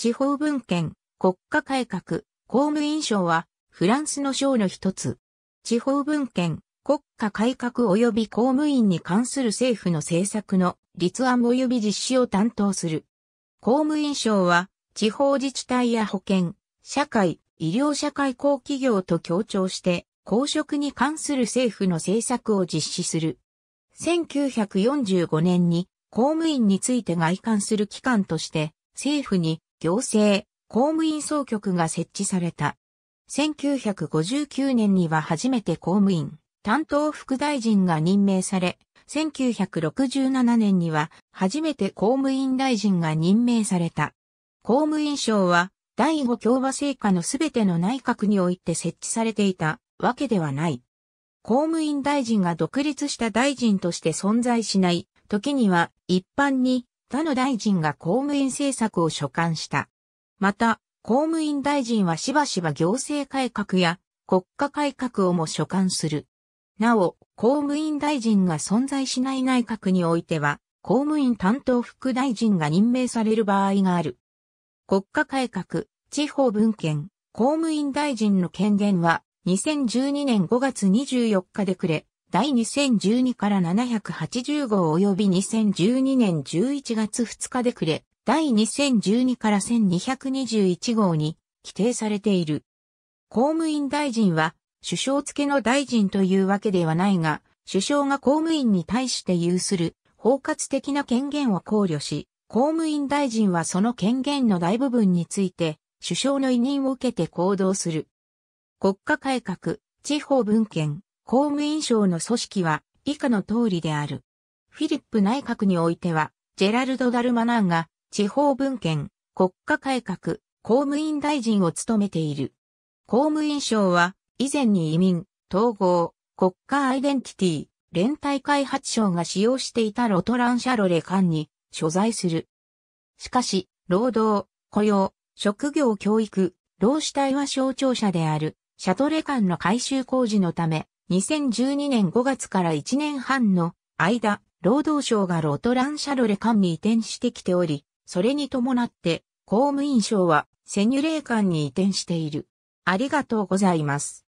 地方文献、国家改革、公務員賞は、フランスの省の一つ。地方文献、国家改革及び公務員に関する政府の政策の立案及び実施を担当する。公務員賞は、地方自治体や保健、社会、医療社会公企業と協調して、公職に関する政府の政策を実施する。1945年に公務員について外観する機関として、政府に行政、公務員総局が設置された。1959年には初めて公務員、担当副大臣が任命され、1967年には初めて公務員大臣が任命された。公務員省は第5共和政下のすべての内閣において設置されていたわけではない。公務員大臣が独立した大臣として存在しない、時には一般に他の大臣が公務員政策を所管した。また、公務員大臣はしばしば行政改革や国家改革をも所管する。なお、公務員大臣が存在しない内閣においては、公務員担当副大臣が任命される場合がある。国家改革、地方分権、公務員大臣の権限は2012年5月24日でくれ、第2012から780号及び2012年11月2日でくれ、第2012から1221号に規定されている。公務員大臣は、首相付けの大臣というわけではないが、首相が公務員に対して有する包括的な権限を考慮し、公務員大臣はその権限の大部分について、首相の委任を受けて行動する。国家改革、地方文献、公務員省の組織は以下の通りである。フィリップ内閣においては、ジェラルド・ダルマナンが地方文献、国家改革、公務員大臣を務めている。公務員省は、以前に移民、統合、国家アイデンティティ、連帯開発省が使用していたロトランシャロレ館に所在する。しかし、労働、雇用、職業教育、労使対は象徴者である、シャトレ館の改修工事のため、2012年5月から1年半の間、労働省がロトランシャルレ館に移転してきており、それに伴って、公務員省はセニュレー館に移転している。ありがとうございます。